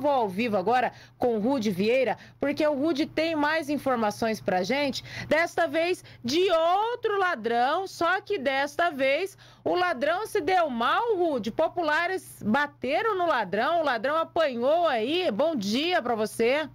vou ao vivo agora com o Rude Vieira, porque o Rude tem mais informações pra gente, desta vez de outro ladrão, só que desta vez o ladrão se deu mal, Rude. Populares bateram no ladrão, o ladrão apanhou aí. Bom dia pra você.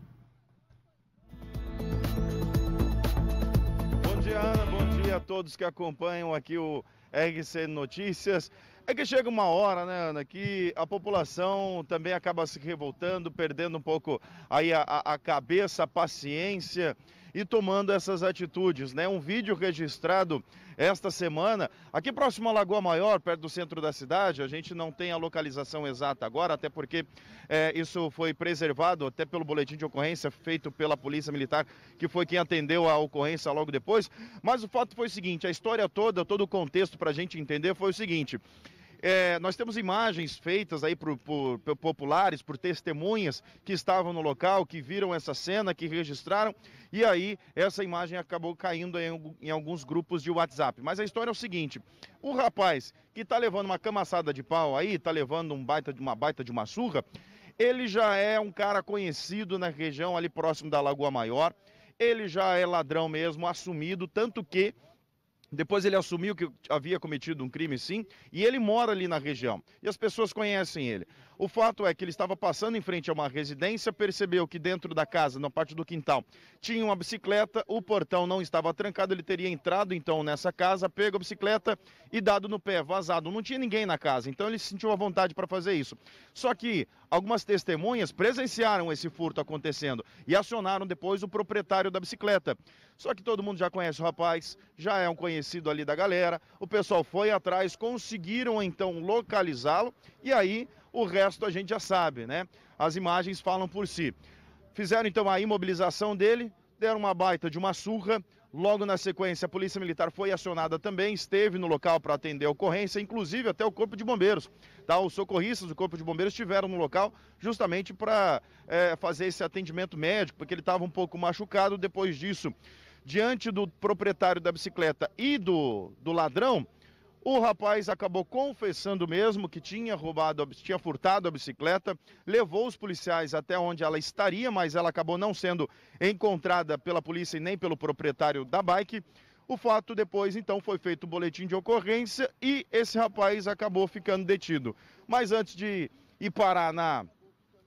Bom dia, Ana. Bom dia a todos que acompanham aqui o RC Notícias. É que chega uma hora, né, Ana, que a população também acaba se revoltando, perdendo um pouco aí a, a cabeça, a paciência e tomando essas atitudes, né? Um vídeo registrado esta semana, aqui próximo à Lagoa Maior, perto do centro da cidade, a gente não tem a localização exata agora, até porque é, isso foi preservado até pelo boletim de ocorrência feito pela Polícia Militar, que foi quem atendeu a ocorrência logo depois. Mas o fato foi o seguinte: a história toda, todo o contexto para a gente entender foi o seguinte. É, nós temos imagens feitas aí por, por, por, populares, por testemunhas que estavam no local, que viram essa cena, que registraram, e aí essa imagem acabou caindo em, em alguns grupos de WhatsApp. Mas a história é o seguinte: o rapaz que está levando uma camaçada de pau aí, está levando um baita, uma baita de uma surra, ele já é um cara conhecido na região ali próximo da Lagoa Maior, ele já é ladrão mesmo, assumido, tanto que depois ele assumiu que havia cometido um crime, sim, e ele mora ali na região. E as pessoas conhecem ele. O fato é que ele estava passando em frente a uma residência, percebeu que dentro da casa, na parte do quintal, tinha uma bicicleta, o portão não estava trancado, ele teria entrado então nessa casa, pego a bicicleta e dado no pé, vazado. Não tinha ninguém na casa, então ele sentiu a vontade para fazer isso. Só que algumas testemunhas presenciaram esse furto acontecendo e acionaram depois o proprietário da bicicleta. Só que todo mundo já conhece o rapaz, já é um conhecido ali da galera. O pessoal foi atrás, conseguiram então localizá-lo e aí o resto a gente já sabe, né? As imagens falam por si. Fizeram então a imobilização dele, deram uma baita de uma surra. Logo na sequência, a Polícia Militar foi acionada também, esteve no local para atender a ocorrência, inclusive até o Corpo de Bombeiros. Tá? Os socorristas do Corpo de Bombeiros estiveram no local justamente para é, fazer esse atendimento médico, porque ele estava um pouco machucado. Depois disso, diante do proprietário da bicicleta e do, do ladrão, o rapaz acabou confessando mesmo que tinha roubado, tinha furtado a bicicleta, levou os policiais até onde ela estaria, mas ela acabou não sendo encontrada pela polícia e nem pelo proprietário da bike. O fato depois, então, foi feito o boletim de ocorrência e esse rapaz acabou ficando detido. Mas antes de ir parar na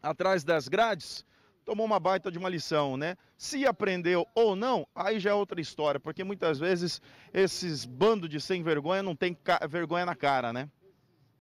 atrás das grades, tomou uma baita de uma lição, né? Se aprendeu ou não, aí já é outra história, porque muitas vezes esses bando de sem vergonha não tem vergonha na cara, né?